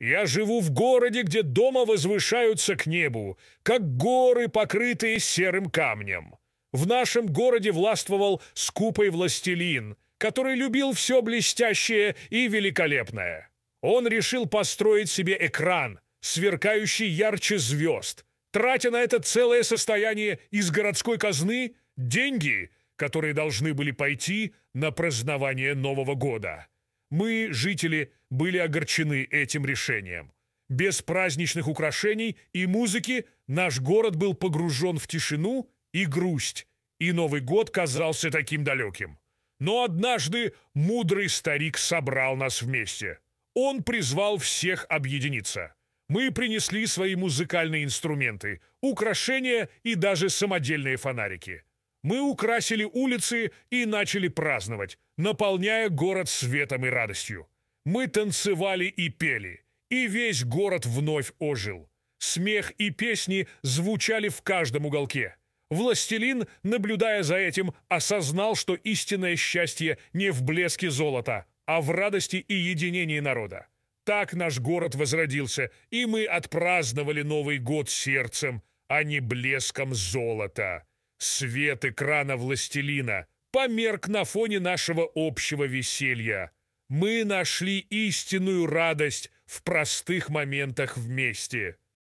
Я живу в городе, где дома возвышаются к небу, как горы, покрытые серым камнем. В нашем городе властвовал скупый властелин, который любил все блестящее и великолепное. Он решил построить себе экран, сверкающий ярче звезд, тратя на это целое состояние из городской казны деньги, которые должны были пойти на празднование Нового года. Мы, жители, были огорчены этим решением. Без праздничных украшений и музыки наш город был погружен в тишину и грусть, и Новый год казался таким далеким. Но однажды мудрый старик собрал нас вместе. Он призвал всех объединиться. Мы принесли свои музыкальные инструменты, украшения и даже самодельные фонарики – мы украсили улицы и начали праздновать, наполняя город светом и радостью. Мы танцевали и пели, и весь город вновь ожил. Смех и песни звучали в каждом уголке. Властелин, наблюдая за этим, осознал, что истинное счастье не в блеске золота, а в радости и единении народа. Так наш город возродился, и мы отпраздновали Новый год сердцем, а не блеском золота. Свет экрана властелина померк на фоне нашего общего веселья. Мы нашли истинную радость в простых моментах вместе.